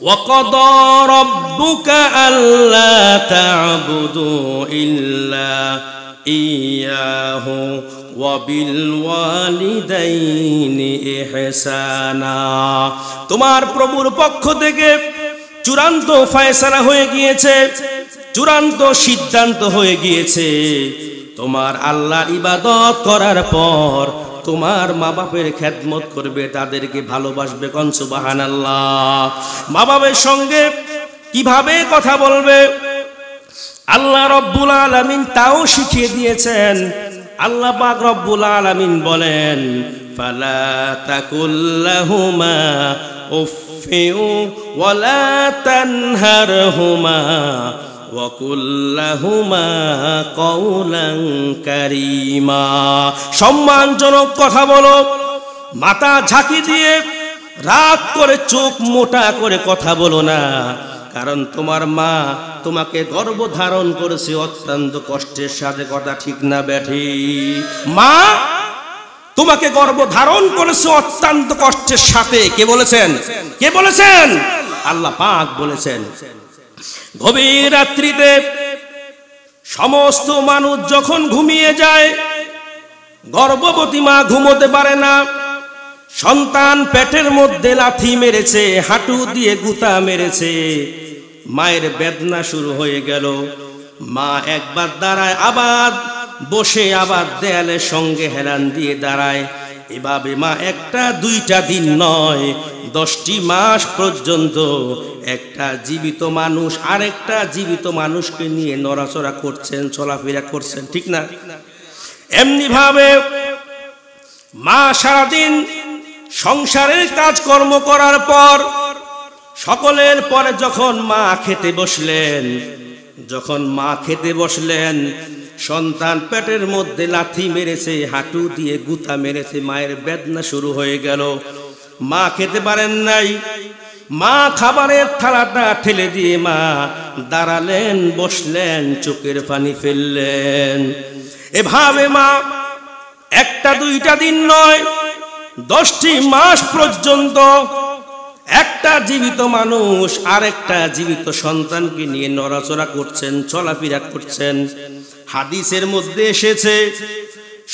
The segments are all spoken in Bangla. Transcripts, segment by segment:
وقضى ربك ألا تعبدوا إلا إياه তোমার প্রভুর পক্ষ থেকে চূড়ান্ত ফায়সালা হয়ে গিয়েছে চূড়ান্ত সিদ্ধান্ত হয়ে গিয়েছে তোমার আল্লাহ ইবাদত করার পর তোমার মা বাপের খেদমত করবে তাদেরকে ভালোবাসবে কনসুবাহান আল্লাহ মা বাপের সঙ্গে কিভাবে কথা বলবে আল্লাহ রব্বুল আলমিন তাও শিখিয়ে দিয়েছেন আল্লাহ পাক রব্বুল আলমিন বলেন ফালা তাকুল্লাহুমা উফিউ ওয়ালা তানহারহুমা কারিমা সম্মানজনক কথা বলো মাথা ঝাঁকি দিয়ে রাগ করে চোখ মোটা করে কথা বলো না কারণ তোমার মা তোমাকে গর্ব ধারণ করেছে অত্যন্ত কষ্টের সাথে কথা ঠিক না ব্যাঠি মা তোমাকে গর্ব ধারণ করেছে অত্যন্ত কষ্টের সাথে কে বলেছেন কে বলেছেন আল্লাহ পাক বলেছেন গভীর রাত্রিতে সমস্ত মানুষ যখন ঘুমিয়ে যায় গর্ভবতী মা ঘুমোতে পারে না সন্তান পেটের মধ্যে লাথি মেরেছে হাঁটু দিয়ে গুতা মেরেছে মায়ের বেদনা শুরু হয়ে গেল মা একবার দাঁড়ায় আবার বসে আবার দেয়ালের সঙ্গে হেলান দিয়ে দাঁড়ায় এভাবে মা একটা দুইটা দিন নয় দশটি মাস পর্যন্ত একটা জীবিত মানুষ আরেকটা জীবিত মানুষকে নিয়ে নড়াচড়া করছেন চলাফেরা করছেন ঠিক না এমনিভাবে মা সারাদিন সংসারের কাজকর্ম করার পর সকলের পরে যখন মা খেতে বসলেন যখন মা খেতে বসলেন সন্তান পেটের মধ্যে লাথি মেরেছে হাঁটু দিয়ে গুতা মেরেছে মায়ের বেদনা শুরু হয়ে গেল মা খেতে পারেন নাই মা খাবারের থালাটা ঠেলে দিয়ে মা দাঁড়ালেন বসলেন চোখের পানি ফেললেন এভাবে মা একটা দুইটা দিন নয় দশটি মাস পর্যন্ত একটা জীবিত মানুষ আরেকটা জীবিত সন্তানকে নিয়ে নড়াচড়া করছেন চলাফেরা করছেন হাদিসের মধ্যে এসেছে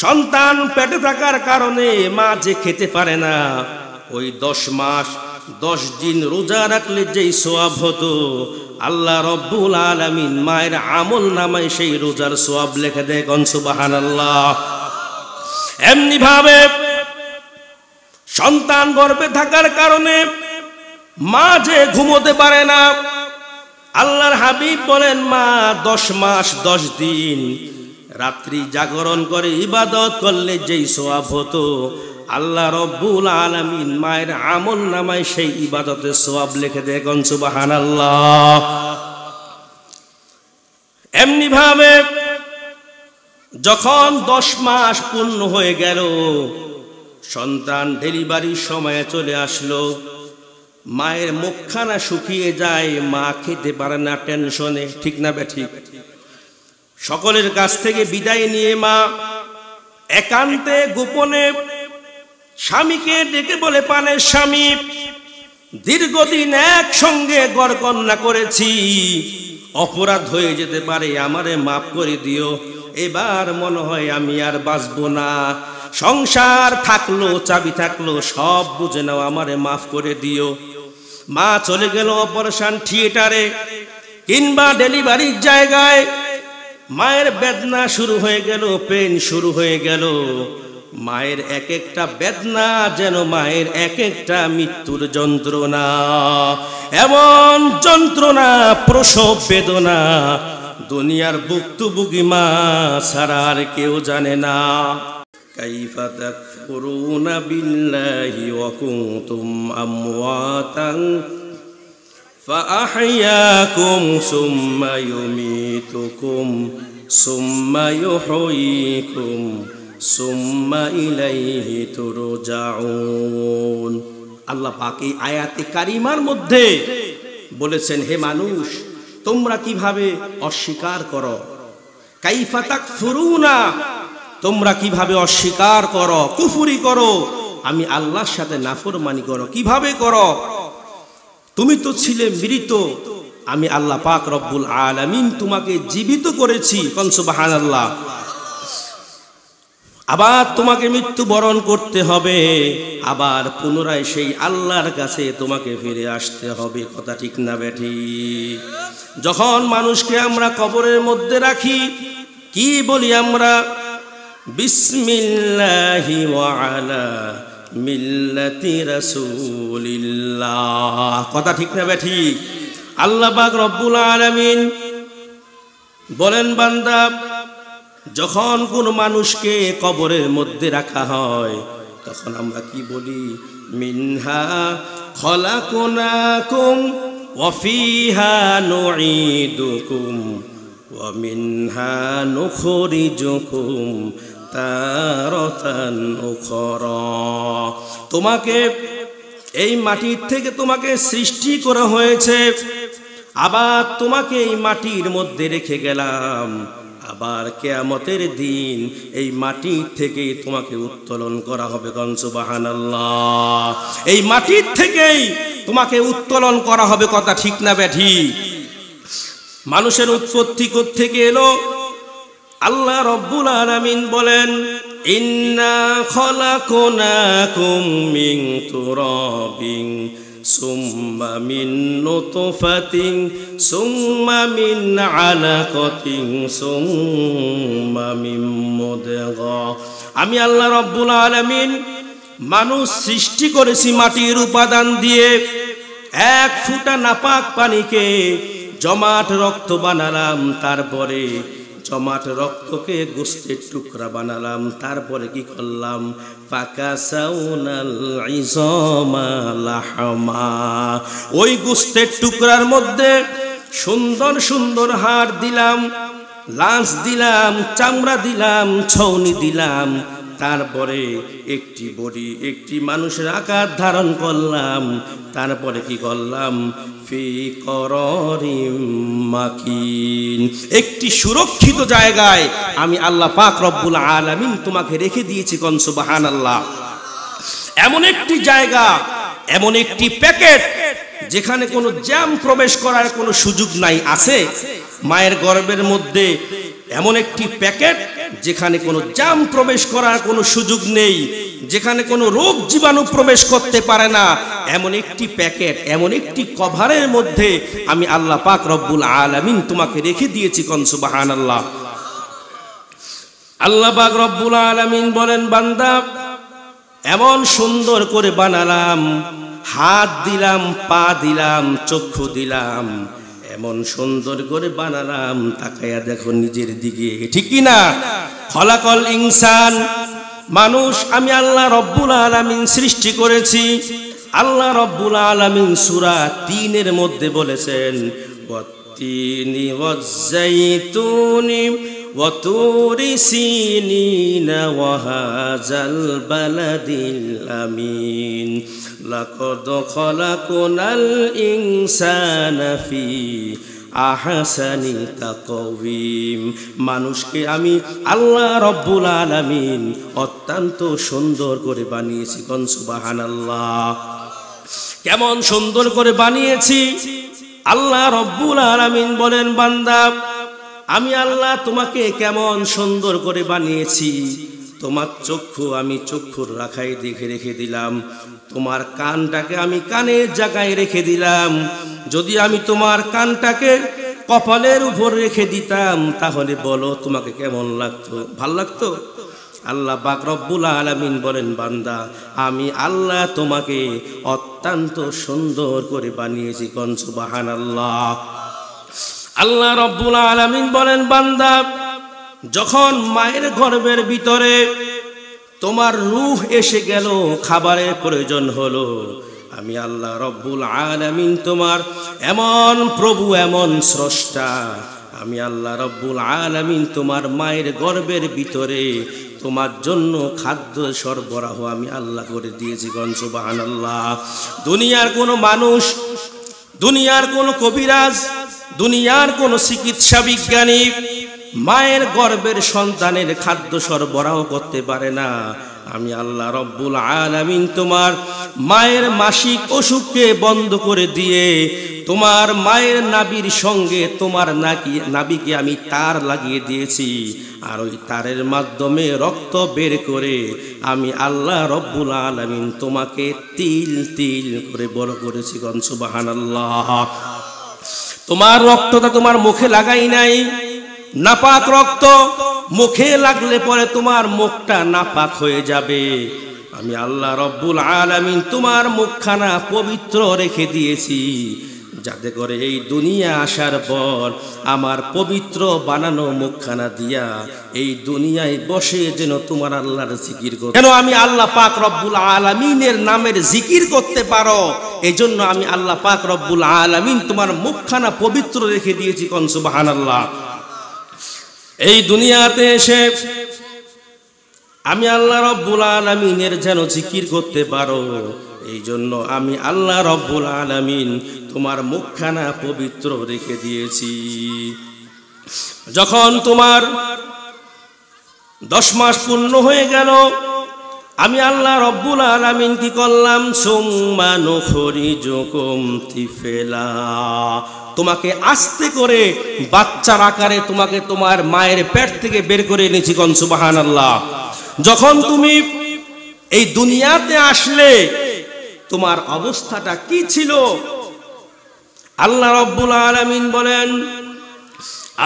সন্তান পেটে থাকার কারণে মা যে খেতে পারে না ওই দশ মাস দশ দিন রোজা রাখলে যেই সোয়াব হতো আল্লাহ রব্বুল আলমিন মায়ের আমল নামায় সেই রোজার সোয়াব লেখে দেয় কনসুবাহান আল্লাহ এমনি ভাবে সন্তান গর্বে থাকার কারণে মা যে ঘুমোতে পারে না আল্লাহর হাবিব বলেন মা দশ মাস দশ দিন রাত্রি জাগরণ করে ইবাদত করলে যেই সোয়াব হতো আল্লাহ রব্বুল আলমিন মায়ের আমল নামায় সেই ইবাদতের সোয়াব লেখে দেখুন সুবাহান আল্লাহ এমনি ভাবে যখন দশ মাস পূর্ণ হয়ে গেল সন্তান ডেলিভারির সময়ে চলে আসলো মায়ের মুখখানা শুকিয়ে যায় মা খেতে পারে না টেনশনে ঠিক না ঠিক সকলের কাছ থেকে বিদায় নিয়ে মা একান্তে গোপনে স্বামীকে ডেকে বলে পানে স্বামী দীর্ঘদিন একসঙ্গে গড়কন্যা করেছি অপরাধ হয়ে যেতে পারে আমারে মাফ করে দিও এবার মনে হয় আমি আর বাঁচবো না সংসার থাকলো চাবি থাকলো সব বুঝে নাও আমারে মাফ করে দিও মা চলে গেল অপারেশন থিয়েটারে কিংবা ডেলিভারির জায়গায় মায়ের বেদনা শুরু হয়ে গেল পেন শুরু হয়ে গেল মায়ের এক একটা বেদনা যেন মায়ের এক একটা মৃত্যুর যন্ত্রণা এমন যন্ত্রণা প্রসব বেদনা দুনিয়ার বুক মা ছাড়া আর কেউ জানে না كيف تكفرون بالله وكنتم أمواتا فأحياكم ثم يميتكم ثم يحييكم ثم إليه ترجعون الله باقي آيات আয়াতে কারিমার বলেছেন হে মানুষ তোমরা কিভাবে অস্বীকার করো কাইফাতাক ফুরুনা তোমরা কিভাবে অস্বীকার করো কুফুরি করো আমি আল্লাহর সাথে মানি করো কিভাবে করো তুমি তো ছিলে মৃত আমি আল্লাহ পাক রব্বুল আলমিন তোমাকে জীবিত করেছি কনসুবাহান আল্লাহ আবার তোমাকে মৃত্যুবরণ করতে হবে আবার পুনরায় সেই আল্লাহর কাছে তোমাকে ফিরে আসতে হবে কথা ঠিক না ব্যাঠি যখন মানুষকে আমরা কবরের মধ্যে রাখি কি বলি আমরা বিসমিল্লাহি ওয়ালা মিল্লাতি রাসূলিল্লাহ কথা ঠিক না বেঠি আল্লাহ পাক রব্বুল আলামিন বলেন বান্দা যখন কোন মানুষকে কবরের মধ্যে রাখা হয় তখন আমরা কি বলি মিনহা খলাকুনাকুম ওয়াফিহা নুঈদুকুম ওয়া মিনহা নুখরিজুকুম তারতান তোমাকে এই মাটির থেকে তোমাকে সৃষ্টি করা হয়েছে আবার তোমাকে এই মাটির মধ্যে রেখে গেলাম আবার কেয়ামতের দিন এই মাটির থেকেই তোমাকে উত্তোলন করা হবে কনসুবাহানাল্লাহ এই মাটির থেকেই তোমাকে উত্তোলন করা হবে কথা ঠিক না ব্যাঠি মানুষের উৎপত্তি থেকে এলো আল্লাহ রব্বুল আলমিন বলেন আমি আল্লাহ রব্বুল আলমিন মানুষ সৃষ্টি করেছি মাটির উপাদান দিয়ে এক ফুটা নাপাক পানিকে জমাট রক্ত বানালাম তারপরে জমাট রক্তকে গোস্তের টুকরা বানালাম তারপরে কি করলাম পাকা সাউনাল ওই গোস্তের টুকরার মধ্যে সুন্দর সুন্দর হাড় দিলাম লাঞ্চ দিলাম চামড়া দিলাম ছৌনি দিলাম তারপরে একটি বড়ি একটি মানুষের আকার ধারণ করলাম তারপরে কি করলাম একটি সুরক্ষিত জায়গায় আমি আল্লাহ পাক রব্বুল আলামিন তোমাকে রেখে দিয়েছি বাহান আল্লাহ এমন একটি জায়গা এমন একটি প্যাকেট যেখানে কোনো জ্যাম প্রবেশ করার কোনো সুযোগ নাই আছে মায়ের গর্বের মধ্যে এমন একটি প্যাকেট যেখানে কোনো জাম প্রবেশ করার কোনো সুযোগ নেই যেখানে কোনো রোগ জীবাণু প্রবেশ করতে পারে না এমন একটি প্যাকেট এমন একটি কভারের মধ্যে আমি আল্লাহ পাক রব্বুল আলামিন তোমাকে রেখে দিয়েছি কনসুবাহান আল্লাহ আল্লাহ পাক রব্বুল আলামিন বলেন বান্দা এমন সুন্দর করে বানালাম হাত দিলাম পা দিলাম চক্ষু দিলাম এমন সুন্দর করে বানালাম তাকাইয়া দেখো নিজের দিকে ঠিক না ফলাকল ইনসান মানুষ আমি আল্লাহ রব্বুল আলামিন সৃষ্টি করেছি আল্লাহ রব্বুল আলামিন সূরা তিনের মধ্যে বলেছেন তিনি وطور سينين وهذا البلد আহাসানি তাকবিম মানুষকে আমি আল্লাহ রব্বুল আলামিন অত্যন্ত সুন্দর করে বানিয়েছি কনসুবাহান আল্লাহ কেমন সুন্দর করে বানিয়েছি আল্লাহ রব্বুল আলামিন বলেন বান্দা আমি আল্লাহ তোমাকে কেমন সুন্দর করে বানিয়েছি তোমার চক্ষু আমি চক্ষুর রাখাই দেখে রেখে দিলাম তোমার কানটাকে আমি কানের জায়গায় রেখে দিলাম যদি আমি তোমার কানটাকে কপালের উপর রেখে দিতাম তাহলে বলো তোমাকে কেমন লাগতো ভাল লাগতো আল্লাহ বাকরব্বুল আলমিন আলামিন বলেন বান্দা আমি আল্লাহ তোমাকে অত্যন্ত সুন্দর করে বানিয়েছি বাহান আল্লাহ আল্লাহ রব্বুল আলমিন বলেন বান্দা যখন মায়ের গর্বের ভিতরে তোমার রুহ এসে গেল খাবারের প্রয়োজন হলো আমি আল্লাহ রব্বুল আলামিন তোমার এমন প্রভু এমন স্রষ্টা আমি আল্লাহ রব্বুল আলামিন তোমার মায়ের গর্বের ভিতরে তোমার জন্য খাদ্য সরবরাহ আমি আল্লাহ করে দিয়েছি গঞ্জবাহান আল্লাহ দুনিয়ার কোনো মানুষ দুনিয়ার কোনো কবিরাজ দুনিয়ার কোন চিকিৎসা বিজ্ঞানী মায়ের গর্বের সন্তানের খাদ্য সরবরাহ করতে পারে না আমি আল্লাহ রব্বুল আলামিন তোমার মায়ের মাসিক অসুখকে বন্ধ করে দিয়ে তোমার মায়ের নাবির সঙ্গে তোমার নাকি নাবিকে আমি তার লাগিয়ে দিয়েছি আর ওই তারের মাধ্যমে রক্ত বের করে আমি আল্লাহ রব্বুল আলামিন তোমাকে তিল তিল করে বড় করেছি গনসুবাহান আল্লাহ তোমার রক্তটা তোমার মুখে লাগাই নাই নাপাক রক্ত মুখে লাগলে পরে তোমার মুখটা নাপাক হয়ে যাবে আমি আল্লাহ রব্বুল আলামিন তোমার মুখখানা পবিত্র রেখে দিয়েছি যাতে করে এই দুনিয়া আসার পর আমার পবিত্র বানানো মুখখানা দিয়া এই দুনিয়ায় বসে যেন তোমার আল্লাহর জিকির কর কেন আমি আল্লাহ পাক রব্বুল আলমিনের নামের জিকির করতে পারো এই জন্য আমি আল্লাহ পাক রব্বুল আলমিন তোমার মুখখানা পবিত্র রেখে দিয়েছি কনসুবাহান আল্লাহ এই দুনিয়াতে এসে আমি আল্লাহ রব্বুল আলমিনের যেন জিকির করতে পারো এই জন্য আমি আল্লাহ রব্বুল আলমিন তোমার মুখখানা পবিত্র রেখে দিয়েছি যখন তোমার দশ মাস পূর্ণ হয়ে গেল আমি আল্লাহ রব্বুল আলমিন কি করলাম সোম্মানো খরি জোকমতি ফেলা তোমাকে আস্তে করে বাচ্চার আকারে তোমাকে তোমার মায়ের পেট থেকে বের করে এনেছি কনসুবাহান আল্লাহ যখন তুমি এই দুনিয়াতে আসলে তোমার অবস্থাটা কি ছিল আল্লাহ রব্বুল আলমিন বলেন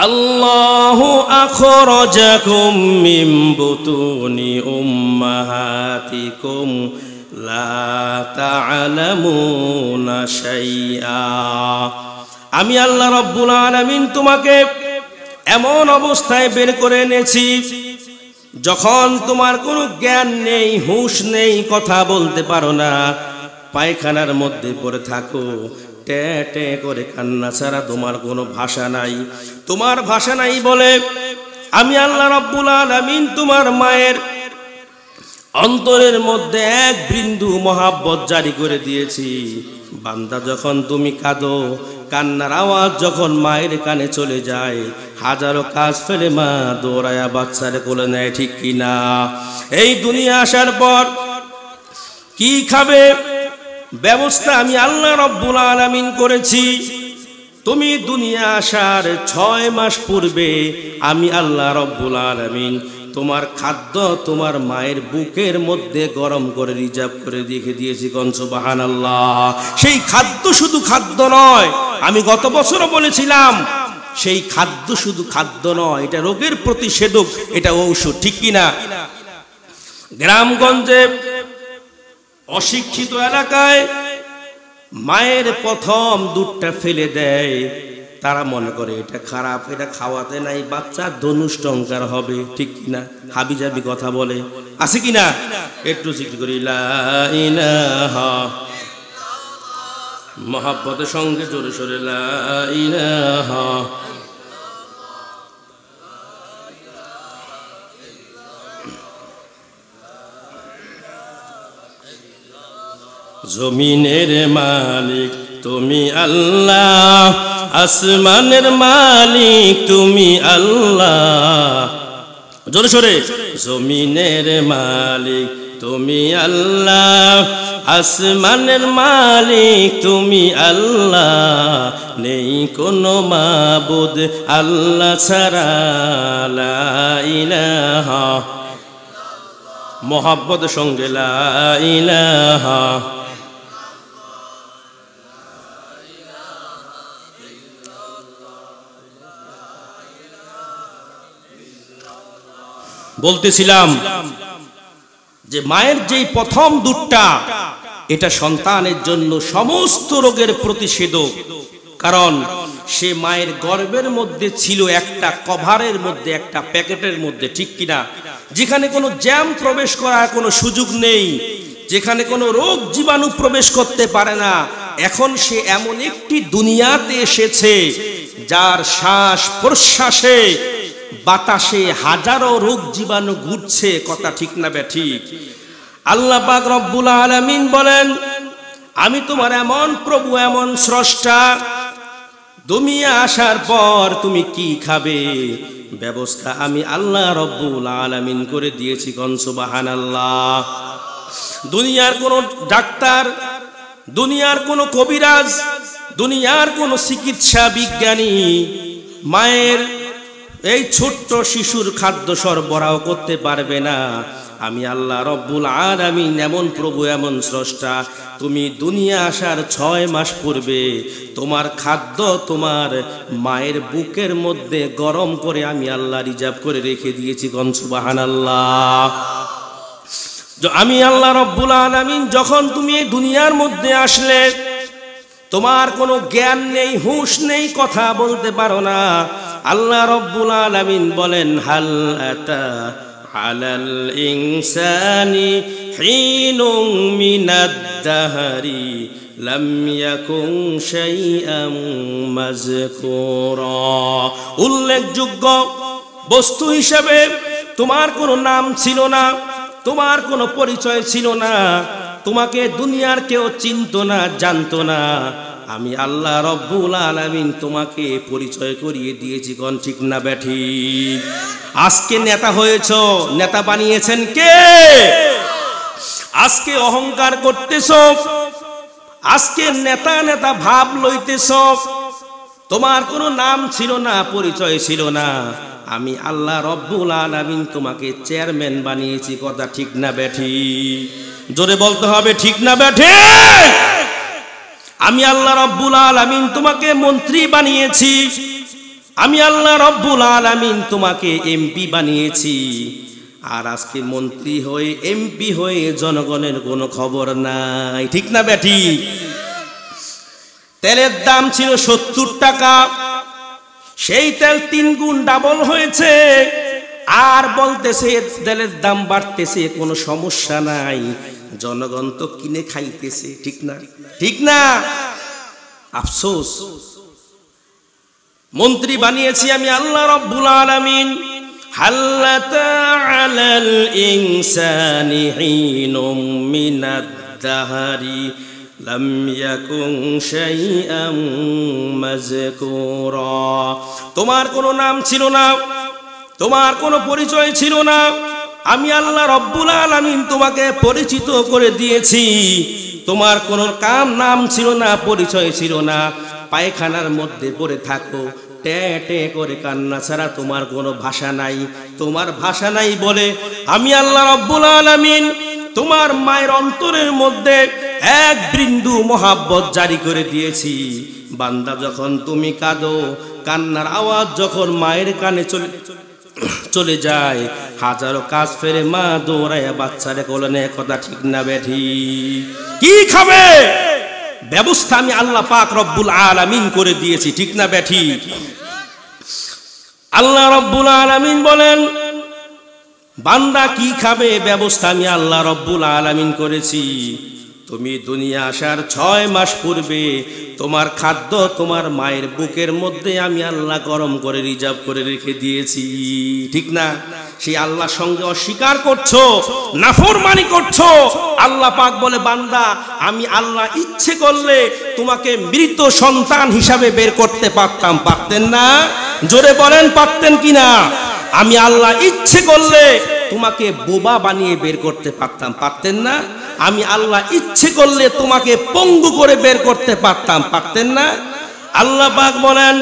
আল্লাহ আখরাজাকুম মিন উম্মাহাতিকুম আমি আল্লাহ রব্বুল আলমিন তোমাকে এমন অবস্থায় বের করে এনেছি যখন তোমার কোনো জ্ঞান নেই হুঁশ নেই কথা বলতে পারো না পায়খানার মধ্যে পড়ে থাকো টে টে করে কান্না ছাড়া তোমার কোনো ভাষা নাই তোমার ভাষা নাই বলে আমি আল্লাহ রব্বুল আলমিন তোমার মায়ের অন্তরের মধ্যে এক বিন্দু মহাব্বত জারি করে দিয়েছি বান্দা যখন তুমি কাঁদো কান্নার আওয়াজ যখন মায়ের কানে চলে যায় হাজারো কাজ ফেলে মা দৌড়ায়া বাচ্চারে কোলে নেয় ঠিক কিনা এই দুনিয়া আসার পর কি খাবে ব্যবস্থা আমি আল্লাহ রব্বুল আলমিন করেছি তুমি দুনিয়া আসার ছয় মাস পূর্বে আমি আল্লাহ রব্বুল আলমিন তোমার খাদ্য তোমার মায়ের বুকের মধ্যে গরম করে রিজার্ভ করে রেখে দিয়েছি বাহান আল্লাহ সেই খাদ্য শুধু খাদ্য নয় আমি গত বছরও বলেছিলাম সেই খাদ্য শুধু খাদ্য নয় এটা রোগের প্রতিষেধক এটা ঔষধ ঠিক কিনা গ্রামগঞ্জে অশিক্ষিত এলাকায় মায়ের প্রথম দুধটা ফেলে দেয় তারা মনে করে এটা খারাপ এটা খাওয়াতে নাই বাচ্চা ধনুষ টঙ্কার হবে ঠিক কিনা হাবি জাবি কথা বলে আছে কিনা একটু জিজ্ঞেস করি মহাব্বতের সঙ্গে জোরে সরে লাইনা জমিনের মালিক তুমি আল্লাহ আসমানের মালিক তুমি আল্লাহ জোরে সরে জমিনের মালিক তুমি আল্লাহ আসমানের মালিক তুমি আল্লাহ নেই কোনো মাবুদ আল্লাহ ছাড়া মোহাব্বত সঙ্গে লাইলাহা বলতেছিলাম যে মায়ের যেই প্রথম দুধটা এটা সন্তানের জন্য সমস্ত রোগের প্রতিষেধক কারণ সে মায়ের গর্বের মধ্যে ছিল একটা কভারের মধ্যে একটা প্যাকেটের মধ্যে ঠিক কিনা যেখানে কোনো জ্যাম প্রবেশ করার কোনো সুযোগ নেই যেখানে কোনো রোগ জীবাণু প্রবেশ করতে পারে না এখন সে এমন একটি দুনিয়াতে এসেছে যার শ্বাস প্রশ্বাসে বাতাসে হাজারো রোগ জীবাণু ঘুরছে কথা ঠিক না বে ঠিক আল্লাহ পাক রব্বুল আলামিন বলেন আমি তোমার এমন প্রভু এমন স্রষ্টা তুমি আসার পর তুমি কি খাবে ব্যবস্থা আমি আল্লাহ রব্বুল আলামিন করে দিয়েছি কনসুবাহান আল্লাহ দুনিয়ার কোন ডাক্তার দুনিয়ার কোন কবিরাজ দুনিয়ার কোন চিকিৎসা বিজ্ঞানী মায়ের এই ছোট্ট শিশুর খাদ্য সরবরাহ করতে পারবে না আমি আল্লাহ রব্বুল আর আমি এমন প্রভু এমন স্রষ্টা তুমি দুনিয়া আসার ছয় মাস পূর্বে তোমার খাদ্য তোমার মায়ের বুকের মধ্যে গরম করে আমি আল্লাহ রিজার্ভ করে রেখে দিয়েছি গনসুবাহান আল্লাহ আমি আল্লাহ রব্বুল আমিন যখন তুমি এই দুনিয়ার মধ্যে আসলে তোমার কোনো জ্ঞান নেই হুঁশ নেই কথা বলতে পারো না আল্লাহ রব্বুল আলমিন বলেন হাল আতা আলাল ইনসানি হিনুং মিনাদ্দাহারি لم يكن شيئا مذكورا উল্লেখযোগ্য বস্তু হিসেবে তোমার কোনো নাম ছিল না তোমার কোনো পরিচয় ছিল না তোমাকে দুনিয়ার কেউ চিনত না জানত না আমি আল্লাহ রব্বুল আলমিন তোমাকে পরিচয় করিয়ে দিয়েছি কন ঠিক না ব্যাঠি আজকে নেতা হয়েছ নেতা বানিয়েছেন কে আজকে অহংকার করতেছ আজকে নেতা নেতা ভাব লইতেছ তোমার কোনো নাম ছিল না পরিচয় ছিল না আমি আল্লাহ রব্বুল আলমিন তোমাকে চেয়ারম্যান বানিয়েছি কথা ঠিক না ব্যাঠি জোরে বলতে হবে ঠিক না ব্যাঠি আমি আল্লাহ রব্বুল আলমিন তোমাকে মন্ত্রী বানিয়েছি আমি আল্লাহ রব্বুল আলমিন তোমাকে এমপি বানিয়েছি আর আজকে মন্ত্রী হয়ে এমপি হয়ে জনগণের কোনো খবর নাই ঠিক না ব্যাটি তেলের দাম ছিল সত্তর টাকা সেই তেল তিন গুণ ডাবল হয়েছে আর বলতেছে তেলের দাম বাড়তেছে কোনো সমস্যা নাই জনগণ তো কিনে খাইতেছে ঠিক না ঠিক না আফসোস মন্ত্রী বানিয়েছি আমি আল্লাহ রব্বুল আলামিন দাহারি তোমার কোনো নাম ছিল না তোমার কোনো পরিচয় ছিল না আমি আল্লাহ রব্বুল আলমিন তোমাকে পরিচিত করে দিয়েছি তোমার কোনো কাম নাম ছিল না পরিচয় ছিল না পায়খানার মধ্যে পড়ে থাকো টে টে করে কান্না ছাড়া তোমার কোনো ভাষা নাই তোমার ভাষা নাই বলে আমি আল্লাহ রব্বুল আলমিন তোমার মায়ের অন্তরের মধ্যে এক বিন্দু মহাব্বত জারি করে দিয়েছি বান্দা যখন তুমি কাঁদো কান্নার আওয়াজ যখন মায়ের কানে চলে চলে যায় হাজারো কাজ ফেরে মা দৌড়ায় বাচ্চারে কলনে কথা ঠিক না বেঠি কি খাবে ব্যবস্থা আমি আল্লাহ পাক রব্বুল আলামিন করে দিয়েছি ঠিক না বেঠি আল্লাহ রব্বুল আলামিন বলেন বান্দা কি খাবে ব্যবস্থা আমি আল্লাহ রব্বুল আলামিন করেছি তুমি দুনিয়া আসার ছয় মাস পূর্বে তোমার খাদ্য তোমার মায়ের বুকের মধ্যে আমি আল্লাহ গরম করে রিজার্ভ করে রেখে দিয়েছি ঠিক না সেই আল্লাহর সঙ্গে অস্বীকার করছো নাফরমানি করছো আল্লাহ পাক বলে বান্দা আমি আল্লাহ ইচ্ছে করলে তোমাকে মৃত সন্তান হিসাবে বের করতে পারতাম পারতেন না জোরে বলেন পারতেন কিনা আমি আল্লাহ ইচ্ছে করলে তোমাকে বোবা বানিয়ে বের করতে পারতাম পারতেন না আমি আল্লাহ ইচ্ছে করলে তোমাকে পঙ্গু করে বের করতে পারতাম পারতেন না আল্লাহ পাক বলেন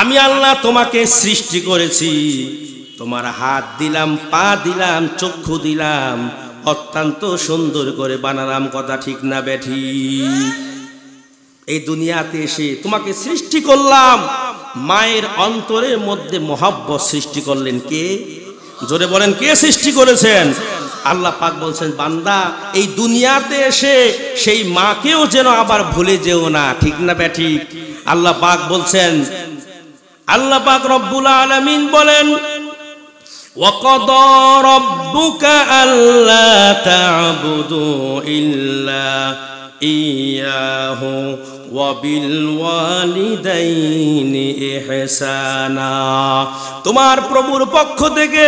আমি আল্লাহ তোমাকে সৃষ্টি করেছি তোমার হাত দিলাম পা দিলাম চক্ষু দিলাম অত্যন্ত সুন্দর করে বানালাম কথা ঠিক না ব্যাঠি এই দুনিয়াতে এসে তোমাকে সৃষ্টি করলাম মায়ের অন্তরের মধ্যে মহাব্বত সৃষ্টি করলেন কে জোরে বলেন কে সৃষ্টি করেছেন আল্লাহ পাক বলছেন বান্দা এই দুনিয়াতে এসে সেই মাকেও যেন আবার ভুলে যেও না ঠিক না ব্যাঠি আল্লাহ পাক বলছেন আল্লাহ পাক রব্বুল আলামিন বলেন আল্লাহ তোমার প্রভুর পক্ষ থেকে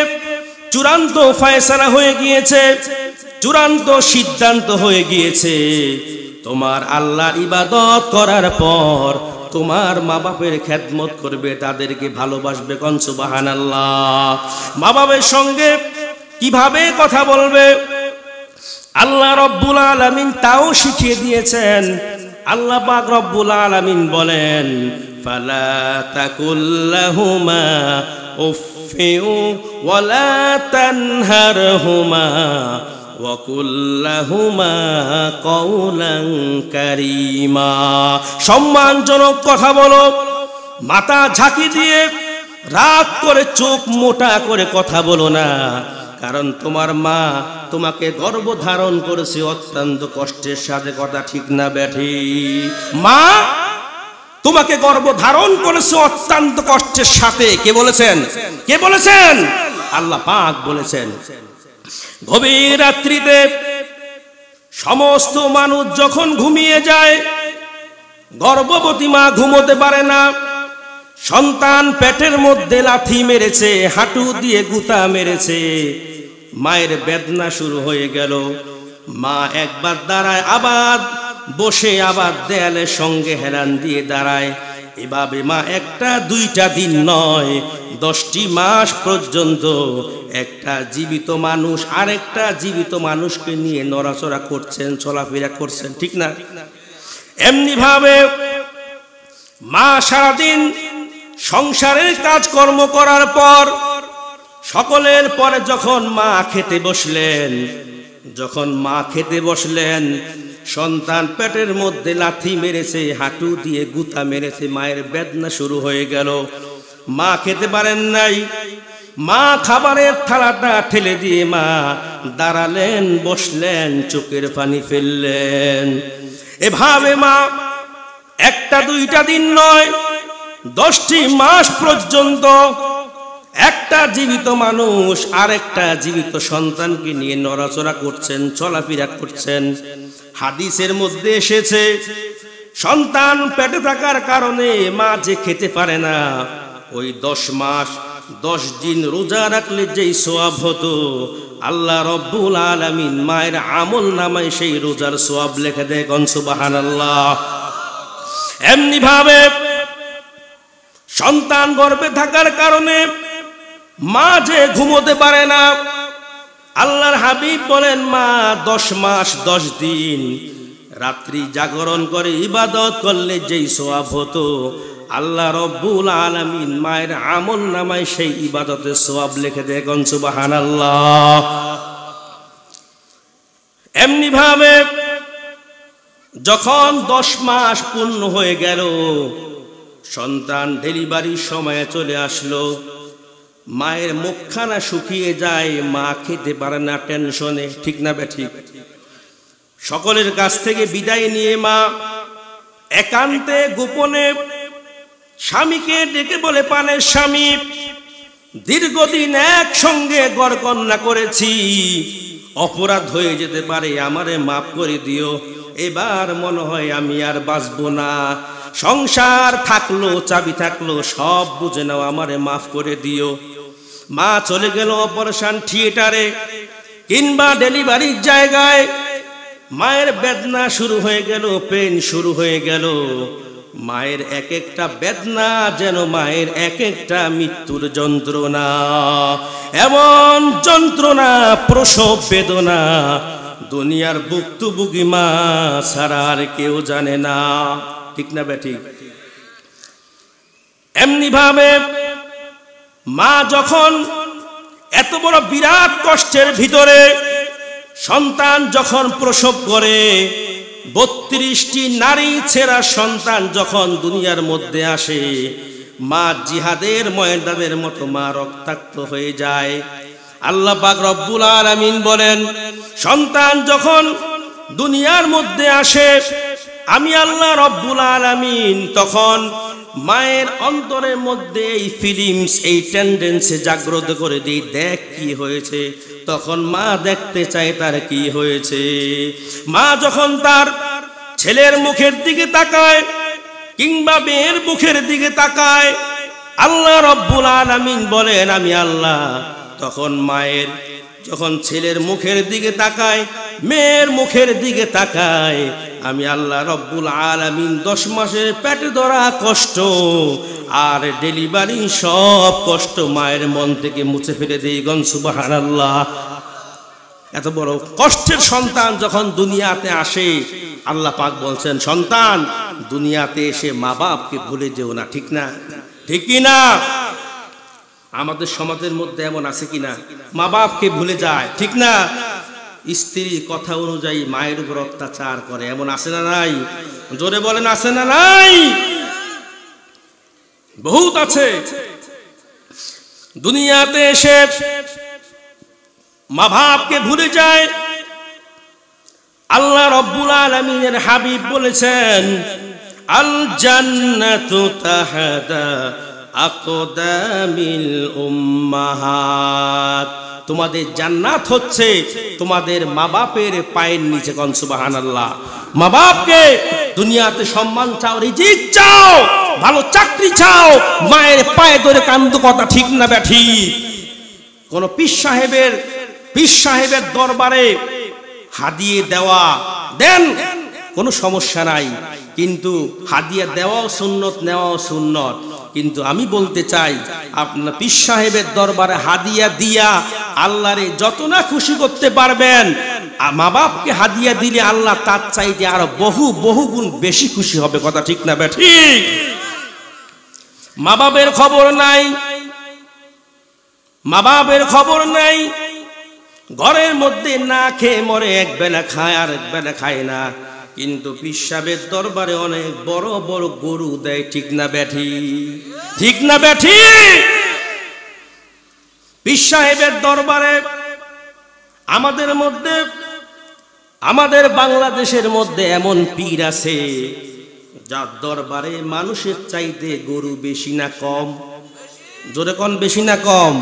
চূড়ান্ত ফায়সারা হয়ে গিয়েছে চূড়ান্ত সিদ্ধান্ত হয়ে গিয়েছে তোমার আল্লাহর ইবাদত করার পর তোমার মা বাপের খ্যাতমত করবে তাদেরকে ভালোবাসবে কনসুবাহান আল্লাহ মা বাবের সঙ্গে কিভাবে কথা বলবে আল্লাহ রব্বুল আলমিন তাও শিখিয়ে দিয়েছেন আল্লাহ পাক রব্বুল আলামিন বলেন ফালা তাকুল্লাহুমা উফিউ ওয়ালা তানহারহুমা ওয়াকুল্লাহুমা সম্মানজনক কথা বলো মাথা ঝাঁকি দিয়ে রাগ করে চোখ মোটা করে কথা বলো না কারণ তোমার মা তোমাকে গর্ব ধারণ করেছে অত্যন্ত কষ্টের সাথে কথা ঠিক না ব্যাঠি মা তোমাকে গর্ব ধারণ করেছে অত্যন্ত কষ্টের সাথে কে বলেছেন কে বলেছেন আল্লাহ পাক বলেছেন গভীর রাত্রিতে সমস্ত মানুষ যখন ঘুমিয়ে যায় গর্ভবতী মা ঘুমোতে পারে না সন্তান পেটের মধ্যে লাথি মেরেছে হাঁটু দিয়ে গুতা মেরেছে মায়ের বেদনা শুরু হয়ে গেল মা একবার দাঁড়ায় আবার বসে আবার দেয়ালের সঙ্গে হেরান দিয়ে দাঁড়ায় এভাবে মা একটা দুইটা দিন নয় দশটি মাস পর্যন্ত একটা জীবিত মানুষ আরেকটা জীবিত মানুষকে নিয়ে নড়াচড়া করছেন চলাফেরা করছেন ঠিক না এমনি ভাবে মা সারাদিন সংসারের কাজকর্ম করার পর সকলের পরে যখন মা খেতে বসলেন যখন মা খেতে বসলেন সন্তান পেটের মধ্যে লাথি মেরেছে হাঁটু দিয়ে গুতা মেরেছে মায়ের বেদনা শুরু হয়ে গেল মা খেতে পারেন নাই মা খাবারের থালাটা ঠেলে দিয়ে মা দাঁড়ালেন বসলেন চোখের পানি ফেললেন এভাবে মা একটা দুইটা দিন নয় দশটি মাস পর্যন্ত একটা জীবিত মানুষ আর একটা জীবিত সন্তানকে নিয়ে নড়াচড়া করছেন চলাফেরা করছেন হাদিসের মধ্যে এসেছে সন্তান পেটে থাকার কারণে মা যে খেতে পারে না ওই দশ মাস দশ দিন রোজা রাখলে যেই সোয়াব হতো আল্লাহ রব্বুল আলমিন মায়ের আমল নামায় সেই রোজার সোয়াব লেখে দেয় বাহান আল্লাহ এমনি ভাবে সন্তান গর্বে থাকার কারণে মা যে ঘুমোতে পারে না আল্লাহর হাবিব বলেন মা দশ মাস দশ দিন রাত্রি জাগরণ করে ইবাদত করলে যেই সোয়াব হতো আল্লাহ রব্বুল আলমিন মায়ের আমল নামায় সেই ইবাদতের সোয়াব লেখে দেয় সুবাহান আল্লাহ এমনি ভাবে যখন দশ মাস পূর্ণ হয়ে গেল সন্তান ডেলিভারির সময়ে চলে আসলো মায়ের মুখখানা শুকিয়ে যায় মা খেতে পারে না টেনশনে ঠিক না বেঠি সকলের কাছ থেকে বিদায় নিয়ে মা একান্তে গোপনে স্বামীকে ডেকে বলে পানের স্বামী দীর্ঘদিন একসঙ্গে গড়কন্যা করেছি অপরাধ হয়ে যেতে পারে আমারে মাফ করে দিও এবার মনে হয় আমি আর বাঁচব না সংসার থাকলো চাবি থাকলো সব বুঝে নাও আমারে মাফ করে দিও মা চলে গেল অপারেশন থিয়েটারে কিংবা ডেলিভারির জায়গায় মায়ের বেদনা শুরু হয়ে গেল পেন শুরু হয়ে গেল মায়ের এক একটা বেদনা যেন মায়ের এক একটা মৃত্যুর যন্ত্রণা এমন যন্ত্রণা প্রসব বেদনা দুনিয়ার বুগি মা ছাড়া আর কেউ জানে না ঠিক না ব্যাটি ভাবে মা যখন এত বড় বিরাট কষ্টের ভিতরে সন্তান যখন প্রসব করে বত্রিশটি নারী ছেঁড়া সন্তান যখন দুনিয়ার মধ্যে আসে মা জিহাদের ময়দানের মতো মা রক্তাক্ত হয়ে যায় আল্লাহ পাক রব্বুল আলামিন বলেন সন্তান যখন দুনিয়ার মধ্যে আসে আমি আল্লাহ রব্বুল আলামিন তখন মায়ের অন্তরের মধ্যে এই ফিলিমস এই টেন্ডেন্সে জাগ্রত করে দিই দেখ কি হয়েছে তখন মা দেখতে চায় তার কি হয়েছে মা যখন তার ছেলের মুখের দিকে তাকায় কিংবা মেয়ের মুখের দিকে তাকায় আল্লাহ রব্বুল আলামিন বলেন আমি আল্লাহ তখন মায়ের যখন ছেলের মুখের দিকে তাকায় মেয়ের মুখের দিকে তাকায় আমি আল্লাহ রব্বুল আমি দশ মাসের পেটে ধরা কষ্ট আর ডেলিভারি সব কষ্ট মায়ের মন থেকে মুছে ফেলে দিই গন সুবাহান আল্লাহ এত বড় কষ্টের সন্তান যখন দুনিয়াতে আসে আল্লাহ পাক বলছেন সন্তান দুনিয়াতে এসে মা বাপকে ভুলে যেও না ঠিক না ঠিকই না আমাদের সমাজের মধ্যে এমন আছে কিনা মা বাপকে ভুলে যায় ঠিক না স্ত্রীর কথা অনুযায়ী মায়ের উপর অত্যাচার করে এমন আছে না নাই জোরে বলেন আসে না নাই বহুত আছে দুনিয়াতে এসে মা বাপকে ভুলে যায় আল্লাহ রব্বুল আলমিনের হাবিব বলেছেন আল জান্নাতু তাহাদা আকদামিল উম্মাহাত তোমাদের জান্নাত হচ্ছে তোমাদের মা বাপের পায়ের নিচে কনসুবাহান আল্লাহ মা বাপকে দুনিয়াতে সম্মান চাও রিজিক চাও ভালো চাকরি চাও মায়ের পায়ে ধরে কান্দু কথা ঠিক না ব্যাঠি কোন পীর সাহেবের পীর সাহেবের দরবারে হাদিয়ে দেওয়া দেন কোনো সমস্যা নাই কিন্তু হাদিয়া দেওয়াও সুন্নত নেওয়াও সুন্নত কিন্তু আমি বলতে চাই আপনার পীর সাহেবের দরবারে হাদিয়া দিয়া আল্লাহরে যত না খুশি করতে পারবেন মা বাপকে হাদিয়া দিলে আল্লাহ তার চাইতে আরো বহু বহু গুণ বেশি খুশি হবে কথা ঠিক না ঠিক মা বাপের খবর নাই মা বাপের খবর নাই ঘরের মধ্যে না খেয়ে মরে এক বেলা খায় আর এক বেলা খায় না কিন্তু পিসাবের দরবারে অনেক বড় বড় গরু দেয় ঠিক না ব্যাঠি ঠিক না ব্যাঠি পীর সাহেবের দরবারে আমাদের মধ্যে আমাদের বাংলাদেশের মধ্যে এমন পীর আছে যার দরবারে মানুষের চাইতে গরু বেশি না কম জোরে কন বেশি না কম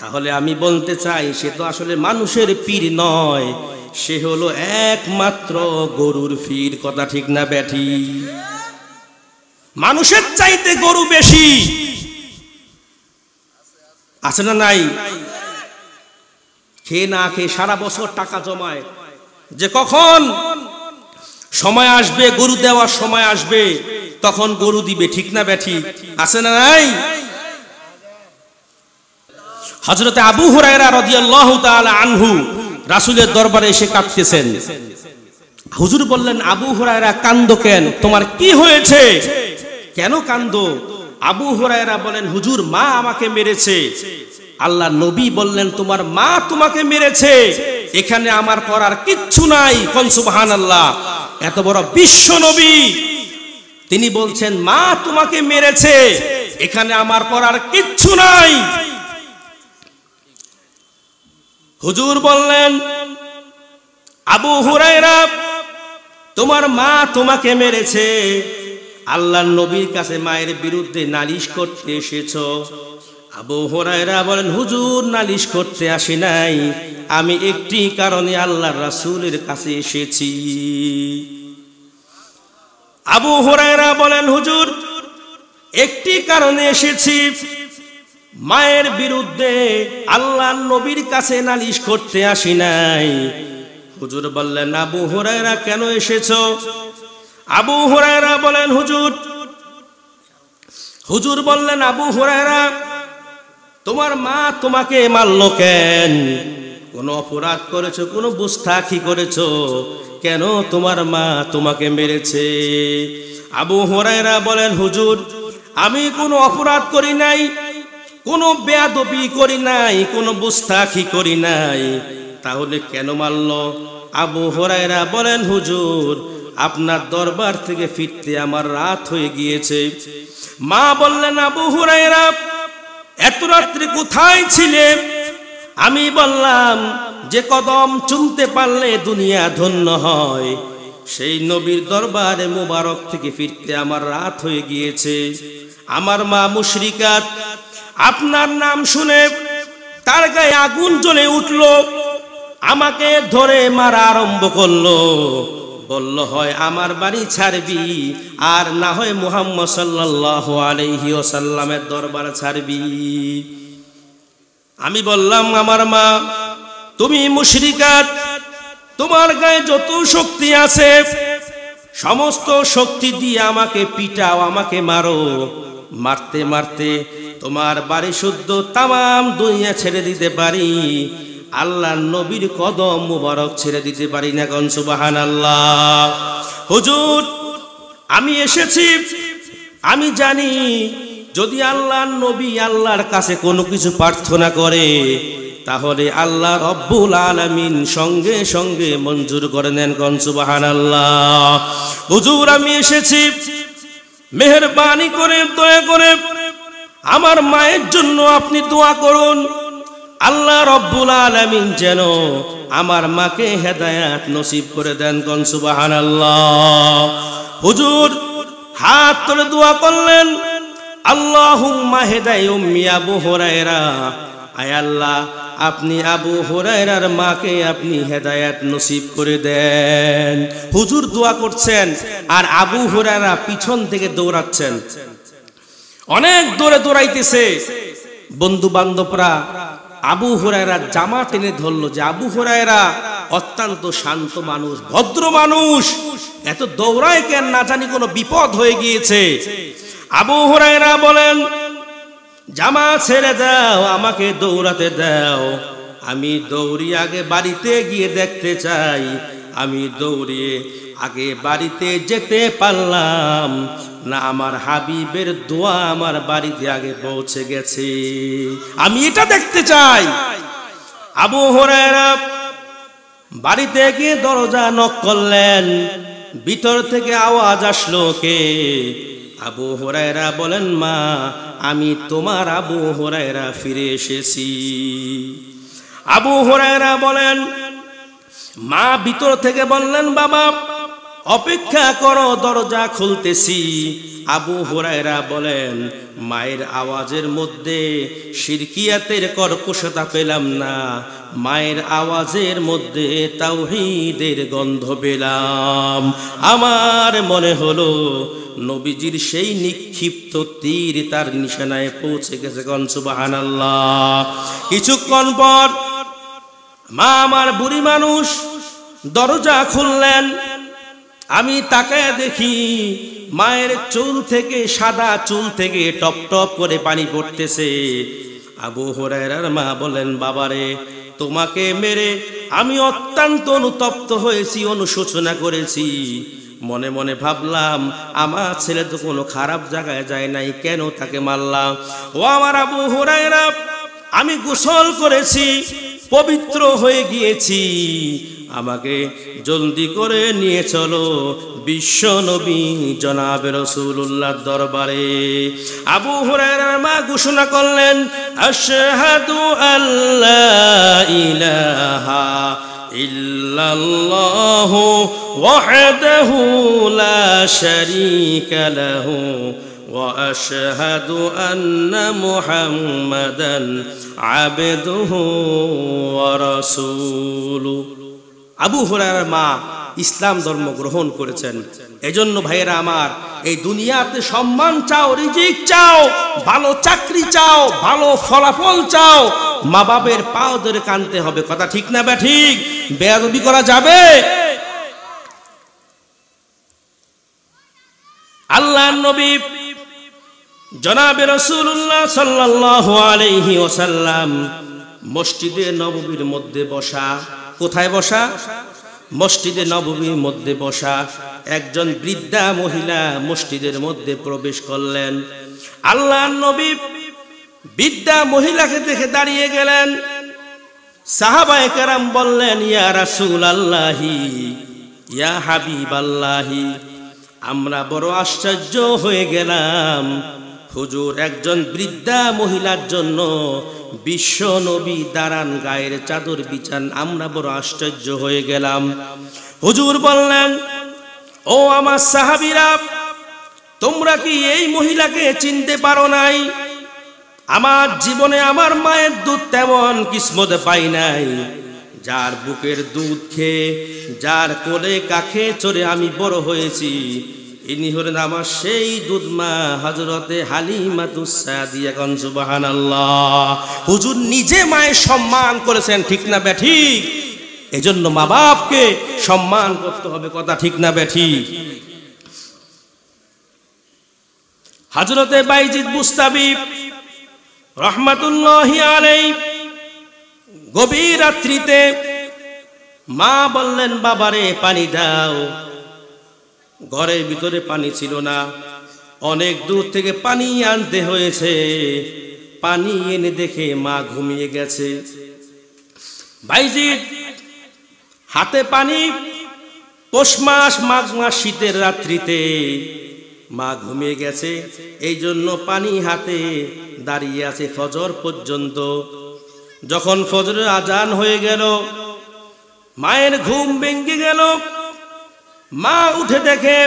তাহলে আমি বলতে চাই সে তো আসলে মানুষের পীর নয় সে হলো একমাত্র গরুর ফির কথা ঠিক না ব্যাঠি মানুষের চাইতে গরু বেশি আছে না নাই খেয়ে না খেয়ে সারা বছর টাকা জমায় যে কখন সময় আসবে গরু দেওয়ার সময় আসবে তখন গরু দিবে ঠিক না ব্যাঠি আছে না নাই হজরতে আবু হুরায়রা রদিয়াল্লাহু তাআলা আনহু রাসুলের দরবারে এসে কাঁদতেছেন হুজুর বললেন আবু হুরায়রা কান্দ কেন তোমার কি হয়েছে কেন কান্দ আবু হুরায়রা বলেন হুজুর মা আমাকে মেরেছে আল্লাহ নবী বললেন তোমার মা তোমাকে মেরেছে এখানে আমার করার কিচ্ছু নাই বাহান আল্লাহ এত বড় বিশ্ব নবী তিনি বলছেন মা তোমাকে মেরেছে এখানে আমার করার কিচ্ছু নাই হুজুর বললেন আবু হুরাই তোমার মা তোমাকে মেরেছে আল্লাহর নবীর কাছে মায়ের বিরুদ্ধে নালিশ করতে এসেছ আবু হরাইরা বলেন হুজুর নালিশ করতে আসি নাই আমি একটি কারণে আল্লাহ রাসুলের কাছে এসেছি আবু হরাইরা বলেন হুজুর একটি কারণে এসেছি মায়ের বিরুদ্ধে আল্লাহ নবীর কাছে নালিশ করতে আসি নাই হুজুর বললেন আবু হুরায়রা কেন এসেছ আবু হুরায়রা বলেন হুজুর হুজুর বললেন আবু হুরায়রা তোমার মা তোমাকে মারল কেন কোন অপরাধ করেছ কোন বুস্তা কি করেছো কেন তোমার মা তোমাকে মেরেছে আবু হরাইরা বলেন হুজুর আমি কোনো অপরাধ করি নাই কোনো বেয়াদবি করি নাই কোনো বুস্তাখি করি নাই তাহলে কেন মারল আবু হরাইরা বলেন হুজুর আপনার দরবার থেকে ফিরতে আমার রাত হয়ে গিয়েছে মা বললেন আবু হুরাইরা এত রাত্রে কোথায় ছিলে আমি বললাম যে কদম চুনতে পারলে দুনিয়া ধন্য হয় সেই নবীর দরবারে মুবারক থেকে ফিরতে আমার রাত হয়ে গিয়েছে আমার মা মুশরিকাত আপনার নাম শুনে তার গায়ে আগুন জ্বলে উঠল আমাকে ধরে মারা আরম্ভ করলো বলল হয় আমার বাড়ি ছাড়বি আর না হয় মুহাম্মদ সাল্লাহ আলহি ওসাল্লামের দরবার ছাড়বি আমি বললাম আমার মা তুমি মুশরিকাত তোমার গায়ে যত শক্তি আছে সমস্ত শক্তি দিয়ে আমাকে পিটাও আমাকে মারো মারতে মারতে তোমার বাড়ি শুদ্ধ তাম দুনিয়া ছেড়ে দিতে পারি আল্লাহ নবীর কদম মুবারক ছেড়ে দিতে পারি না কন সুবাহান আল্লাহ হুজুর আমি এসেছি আমি জানি যদি আল্লাহর নবী আল্লাহর কাছে কোনো কিছু প্রার্থনা করে তাহলে আল্লাহ রব্বুল আলমিন সঙ্গে সঙ্গে মঞ্জুর করে নেন কনসুবাহান আল্লাহ হুজুর আমি এসেছি মেহরবানি করে দয়া করে আমার মায়ের জন্য আপনি দোয়া করুন আল্লাহ রব্বুল আলমিন যেন আমার মাকে হেদায়াত নসিব করে দেন কনসুবাহান আল্লাহ হুজুর হাত তোলে দোয়া করলেন আল্লাহ হেদায় মিয়া বোহরায়রা আল্লাহ আপনি আবু হুরায়রার মাকে আপনি হেদায়াত নসিব করে দেন হুজুর দোয়া করছেন আর আবু হুরায়রা পিছন থেকে দৌড়াচ্ছেন অনেক দৌড়ে দৌড়াইতেছে বন্ধু বান্ধবরা আবু হুরায়রা জামা টেনে ধরলো যে আবু হুরায়রা অত্যন্ত শান্ত মানুষ ভদ্র মানুষ এত দৌড়ায় কেন না জানি কোনো বিপদ হয়ে গিয়েছে আবু হুরায়রা বলেন জামা ছেড়ে দাও আমাকে দৌড়াতে দাও আমি দৌড়ি আগে বাড়িতে গিয়ে দেখতে চাই আমি দৌড়িয়ে আগে বাড়িতে যেতে পারলাম না আমার হাবিবের দোয়া আমার বাড়িতে আগে পৌঁছে গেছে আমি এটা দেখতে চাই আবু বাড়িতে গিয়ে দরজা নক করলেন ভিতর থেকে আওয়াজ আসলো কে আবু হরাইরা বলেন মা আমি তোমার আবু হরাইরা ফিরে এসেছি আবু হরাইরা বলেন মা ভিতর থেকে বললেন বাবা অপেক্ষা করো দরজা খুলতেছি আবু হুরায়রা বলেন মায়ের আওয়াজের মধ্যে শিরকিয়াতের কর্কশতা পেলাম না মায়ের আওয়াজের মধ্যে তাওহিদের গন্ধ পেলাম আমার মনে হলো নবীজির সেই নিক্ষিপ্ত তীর তার নিশানায় পৌঁছে গেছে কনসুবাহান কিছুক্ষণ পর মা আমার বুড়ি মানুষ দরজা খুললেন আমি তাকায় দেখি মায়ের চুল থেকে সাদা চুল থেকে টপ টপ করে পানি পড়তেছে আবু হরাইরার মা বলেন বাবারে তোমাকে মেরে আমি অত্যন্ত অনুতপ্ত হয়েছি অনুশোচনা করেছি মনে মনে ভাবলাম আমার ছেলে তো কোনো খারাপ জায়গায় যায় নাই কেন তাকে মারলাম ও আমার আবু হরাইরা আমি গোসল করেছি পবিত্র হয়ে গিয়েছি আমাকে জলদি করে নিয়ে চলো বিশ্ব নবী জনাবে রসুল্লাহ দরবারে আবু হুরায়রার মা ঘোষণা করলেন আশহাদু আল্লাহ ইলাহা ইল্লাল্লাহু ওয়াহদাহু লা শারীকা লাহু واشهد ان محمدا عبده আবু হরার মা ইসলাম ধর্ম গ্রহণ করেছেন এজন্য ভাইয়েরা আমার এই দুনিয়াতে সম্মান চাও রিজিক চাও ভালো চাকরি চাও ভালো ফলাফল চাও মা বাবের পাও ধরে কানতে হবে কথা ঠিক না ব্যা ঠিক বেয়াদবি করা যাবে আল্লাহ নবী জনাবে রসুল্লাহ সাল্লাহ আলহি ওসাল্লাম মসজিদে নবীর মধ্যে বসা কোথায় বসা মসজিদে নবমীর মধ্যে বসা একজন বৃদ্ধা মহিলা মসজিদের মধ্যে প্রবেশ করলেন আল্লাহ নবী বৃদ্ধা মহিলাকে দেখে দাঁড়িয়ে গেলেন সাহাবায় কারাম বললেন ইয়া রাসুল আল্লাহি ইয়া হাবিব আল্লাহি আমরা বড় আশ্চর্য হয়ে গেলাম হুজুর একজন বৃদ্ধা মহিলার জন্য বিশ্ব নবী দাঁড়ান গায়ের চাদর বিছান আমরা বড় আশ্চর্য হয়ে গেলাম হুজুর বললেন ও আমার সাহাবিরা তোমরা কি এই মহিলাকে চিনতে পারো নাই আমার জীবনে আমার মায়ের দুধ তেমন কিসমত পাই নাই যার বুকের দুধ খেয়ে যার কোলে কাখে চড়ে আমি বড় হয়েছি ইনি হলেন আমার সেই দুধমা হজরতে হালিমাতুসাদিয়া গঞ্জ বাহান হুজুর নিজে মায়ের সম্মান করেছেন ঠিক না এই এজন্য মা বাপকে সম্মান করতে হবে কথা ঠিক না ব্যাঠি হাজরতে বাইজিদ বুস্তাবিব রহমাতুল্লাহ আলাই গভীর রাত্রিতে মা বললেন বাবারে পানি দাও ঘরের ভিতরে পানি ছিল না অনেক দূর থেকে পানি আনতে হয়েছে পানি এনে দেখে মা ঘুমিয়ে গেছে ভাইজি হাতে পানি পৌষ মাস মাঘ মাস শীতের রাত্রিতে মা ঘুমিয়ে গেছে এই জন্য পানি হাতে দাঁড়িয়ে আছে ফজর পর্যন্ত যখন ফজরের আজান হয়ে গেল মায়ের ঘুম ভেঙে গেল মা উঠে দেখে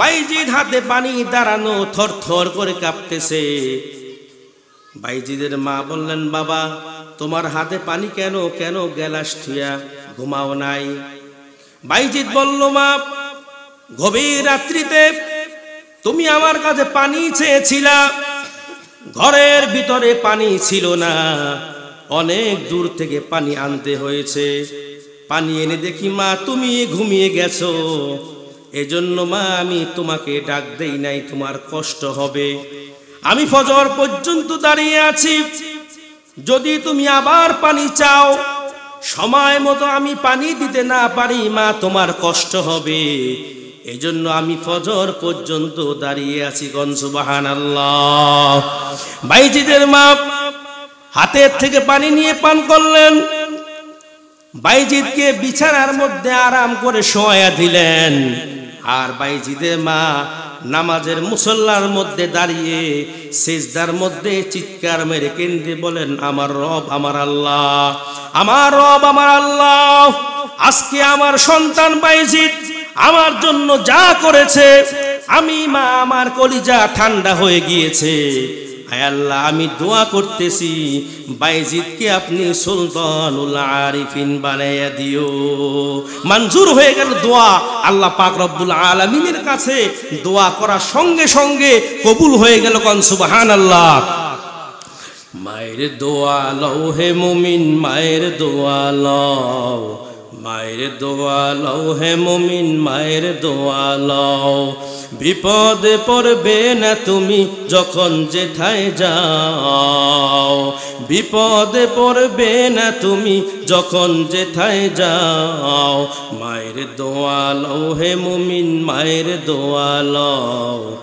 বাইজিদ হাতে পানি দাঁড়ানো থর থর করে কাঁপতেছে বাইজিদের মা বললেন বাবা তোমার হাতে পানি কেন কেন গেলাস ঠিয়া ঘুমাও নাই বাইজিদ বলল মা গভীর রাত্রিতে তুমি আমার কাছে পানি চেয়েছিলা ঘরের ভিতরে পানি ছিল না অনেক দূর থেকে পানি আনতে হয়েছে পানি এনে দেখি মা তুমি ঘুমিয়ে গেছো এজন্য মা আমি তোমাকে ডাক দেই নাই তোমার কষ্ট হবে আমি ফজর পর্যন্ত দাঁড়িয়ে আছি যদি তুমি আবার পানি চাও সময় মতো আমি পানি দিতে না পারি মা তোমার কষ্ট হবে এজন্য আমি ফজর পর্যন্ত দাঁড়িয়ে আছি গনসুবাহান আল্লাহ বাইজিদের মা হাতের থেকে পানি নিয়ে পান করলেন বাইজিদকে বিছানার মধ্যে আরাম করে শোয়া দিলেন আর বাইজিদের মা নামাজের মুসল্লার মধ্যে দাঁড়িয়ে সেজদার মধ্যে চিৎকার মেরে কেন্দ্রে বলেন আমার রব আমার আল্লাহ আমার রব আমার আল্লাহ আজকে আমার সন্তান বাইজিদ আমার জন্য যা করেছে আমি মা আমার কলিজা ঠান্ডা হয়ে গিয়েছে আল্লাহ আমি দোয়া করতেছি বাইজিদকে আপনি সুলতানুল আরিফিন বানাইয়া দিও মঞ্জুর হয়ে গেল দোয়া আল্লাহ পাক রব্বুল আলমিনের কাছে দোয়া করার সঙ্গে সঙ্গে কবুল হয়ে গেল কন সুবাহান আল্লাহ মায়ের দোয়া লও হে মুমিন মায়ের দোয়া লও মায়ের দোয়া লও হে মুমিন মায়ের দোয়া লও বিপদে পড়বে না তুমি যখন যেঠায় যাও বিপদে পড়বে না তুমি যখন যেঠায় যাও মায়ের দোয়াল হে মুমিন মায়ের দোয়াল